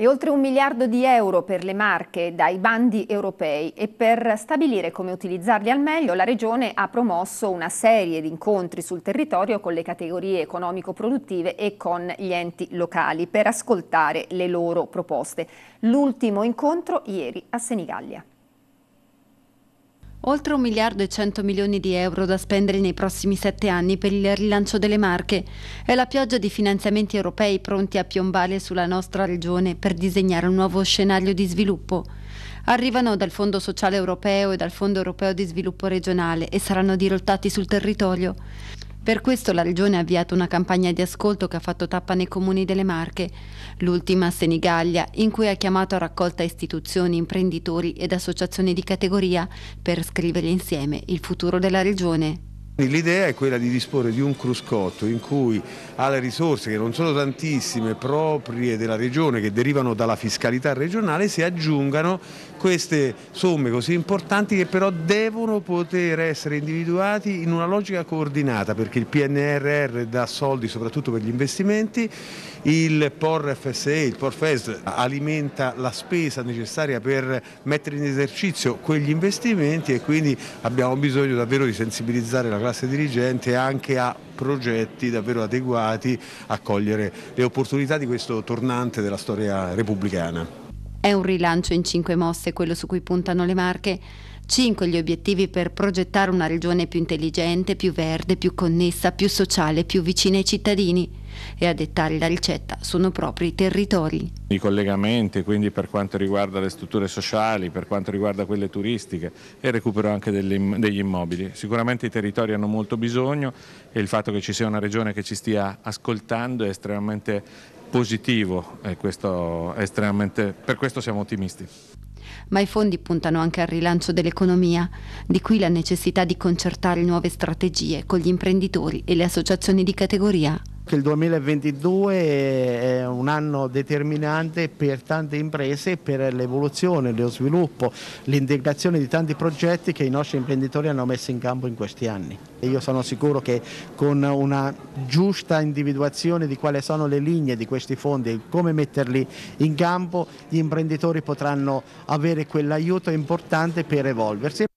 e oltre un miliardo di euro per le marche dai bandi europei e per stabilire come utilizzarli al meglio la Regione ha promosso una serie di incontri sul territorio con le categorie economico-produttive e con gli enti locali per ascoltare le loro proposte. L'ultimo incontro ieri a Senigallia. Oltre 1 miliardo e 100 milioni di euro da spendere nei prossimi sette anni per il rilancio delle Marche. È la pioggia di finanziamenti europei pronti a piombare sulla nostra regione per disegnare un nuovo scenario di sviluppo. Arrivano dal Fondo Sociale Europeo e dal Fondo Europeo di Sviluppo Regionale e saranno dirottati sul territorio. Per questo la Regione ha avviato una campagna di ascolto che ha fatto tappa nei comuni delle Marche, l'ultima a Senigallia, in cui ha chiamato a raccolta istituzioni, imprenditori ed associazioni di categoria per scrivere insieme il futuro della Regione. L'idea è quella di disporre di un cruscotto in cui alle risorse, che non sono tantissime, proprie della regione, che derivano dalla fiscalità regionale, si aggiungano queste somme così importanti che però devono poter essere individuati in una logica coordinata, perché il PNRR dà soldi soprattutto per gli investimenti, il POR FSE, il POR FES alimenta la spesa necessaria per mettere in esercizio quegli investimenti e quindi abbiamo bisogno davvero di sensibilizzare la classe classe dirigente anche a progetti davvero adeguati a cogliere le opportunità di questo tornante della storia repubblicana. È un rilancio in cinque mosse quello su cui puntano le marche. Cinque gli obiettivi per progettare una regione più intelligente, più verde, più connessa, più sociale, più vicina ai cittadini e a dettare la ricetta sono proprio i territori. I collegamenti quindi per quanto riguarda le strutture sociali, per quanto riguarda quelle turistiche e recupero anche degli immobili. Sicuramente i territori hanno molto bisogno e il fatto che ci sia una regione che ci stia ascoltando è estremamente positivo e questo è estremamente, per questo siamo ottimisti ma i fondi puntano anche al rilancio dell'economia, di qui la necessità di concertare nuove strategie con gli imprenditori e le associazioni di categoria il 2022 è un anno determinante per tante imprese, per l'evoluzione, lo sviluppo, l'integrazione di tanti progetti che i nostri imprenditori hanno messo in campo in questi anni. Io sono sicuro che con una giusta individuazione di quali sono le linee di questi fondi e come metterli in campo, gli imprenditori potranno avere quell'aiuto importante per evolversi.